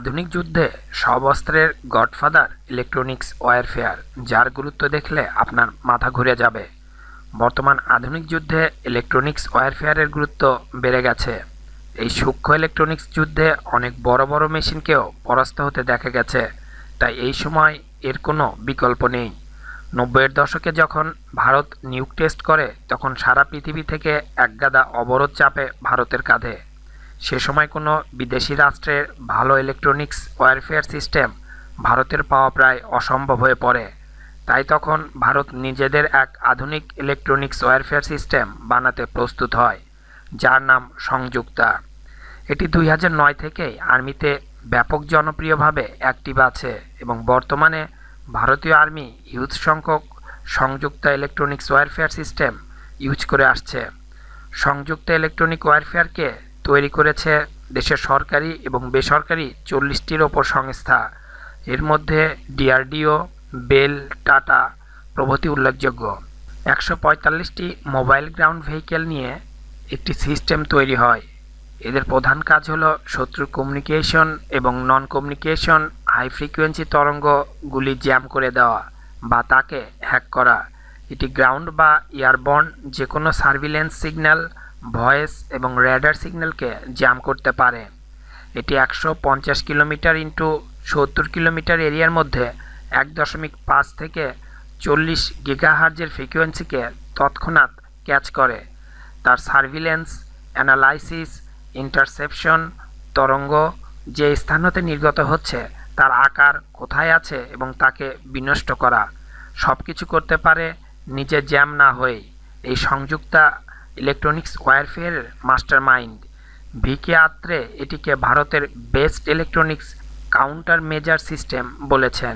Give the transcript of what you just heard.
আধুনিক যুদ্ধে সব অস্ত্রের গডফাদার ইলেকট্রনিক্স ওয়ারফেয়ার যার গুরুত্ব দেখলে আপনার মাথা ঘুরে যাবে বর্তমান আধুনিক যুদ্ধে ইলেকট্রনিক্স ওয়ারফেয়ারের গুরুত্ব বেড়ে গেছে এই সূক্ষ্ম ইলেকট্রনিক্স যুদ্ধে অনেক বড় বড় মেশিনকেও পরাস্ত হতে দেখা গেছে তাই এই সময় এর কোনো বিকল্প নেই নব্বইয়ের দশকে যখন ভারত নিউক টেস্ট করে তখন সারা পৃথিবী থেকে একগাদা অবরোধ চাপে ভারতের কাঁধে সে সময় কোনো বিদেশি রাষ্ট্রের ভালো ইলেকট্রনিক্স ওয়ারফেয়ার সিস্টেম ভারতের পাওয়া প্রায় অসম্ভব হয়ে পড়ে তাই তখন ভারত নিজেদের এক আধুনিক ইলেকট্রনিক্স ওয়ারফেয়ার সিস্টেম বানাতে প্রস্তুত হয় যার নাম সংযুক্তা এটি দুই হাজার নয় থেকেই আর্মিতে ব্যাপক জনপ্রিয়ভাবে অ্যাক্টিভ আছে এবং বর্তমানে ভারতীয় আর্মি ইউজ সংখ্যক সংযুক্ত ইলেকট্রনিক্স ওয়ারফেয়ার সিস্টেম ইউজ করে আসছে সংযুক্ত ইলেকট্রনিক ওয়ারফেয়ারকে তৈরি করেছে দেশের সরকারি এবং বেসরকারি চল্লিশটির ওপর সংস্থা এর মধ্যে ডিআরডিও বেল টাটা প্রভৃতি উল্লেখযোগ্য একশো পঁয়তাল্লিশটি মোবাইল গ্রাউন্ড ভেহিকেল নিয়ে একটি সিস্টেম তৈরি হয় এদের প্রধান কাজ হলো শত্রু কমিউনিকেশন এবং নন কমিউনিকেশন হাই ফ্রিকোয়েন্সি তরঙ্গগুলি জ্যাম করে দেওয়া বা তাকে হ্যাক করা এটি গ্রাউন্ড বা এয়ারবর্ন যে কোনো সার্ভিলেন্স সিগন্যাল ভয়েস এবং র্যাডার সিগন্যালকে জ্যাম করতে পারে এটি একশো পঞ্চাশ কিলোমিটার ইন্টু সত্তর কিলোমিটার এরিয়ার মধ্যে এক দশমিক পাঁচ থেকে চল্লিশ গিগাহার্জের ফ্রিকোয়েন্সিকে তৎক্ষণাৎ ক্যাচ করে তার সার্ভিলেন্স অ্যানালাইসিস ইন্টারসেপশন তরঙ্গ যে স্থান হতে নির্গত হচ্ছে তার আকার কোথায় আছে এবং তাকে বিনষ্ট করা সব কিছু করতে পারে নিজে জ্যাম না হয়েই এই Samyukta electronics warfare mastermind V K Atre এটিকে ভারতের best electronics countermeasure system বলেছেন